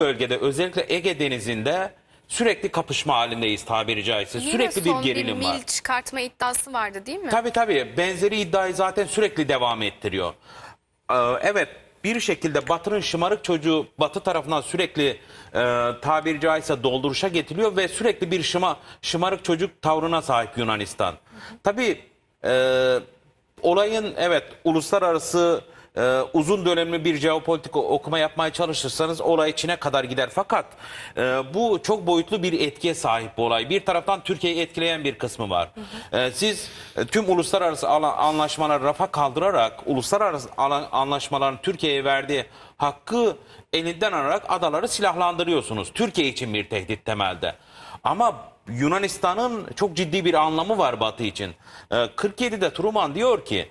bölgede özellikle Ege Denizi'nde sürekli kapışma halindeyiz tabiri caizse. Yine sürekli bir gerilim bir var. mil çıkartma iddiası vardı değil mi? Tabii tabii. Benzeri iddiayı zaten sürekli devam ettiriyor. Ee, evet bir şekilde Batı'nın şımarık çocuğu Batı tarafından sürekli e, tabiri caizse dolduruşa getiriliyor ve sürekli bir şıma, şımarık çocuk tavrına sahip Yunanistan. Hı hı. Tabii e, olayın evet uluslararası e, uzun dönemli bir jeopolitik okuma yapmaya çalışırsanız olay içine kadar gider. Fakat e, bu çok boyutlu bir etkiye sahip bu olay. Bir taraftan Türkiye'yi etkileyen bir kısmı var. Hı ee, hı. E, siz tüm uluslararası anlaşmalar rafa kaldırarak uluslararası anlaşmaların Türkiye'ye verdiği hakkı elinden alarak adaları silahlandırıyorsunuz. Türkiye için bir tehdit temelde. Ama Yunanistan'ın çok ciddi bir anlamı var Batı için. 47'de ee, Truman diyor ki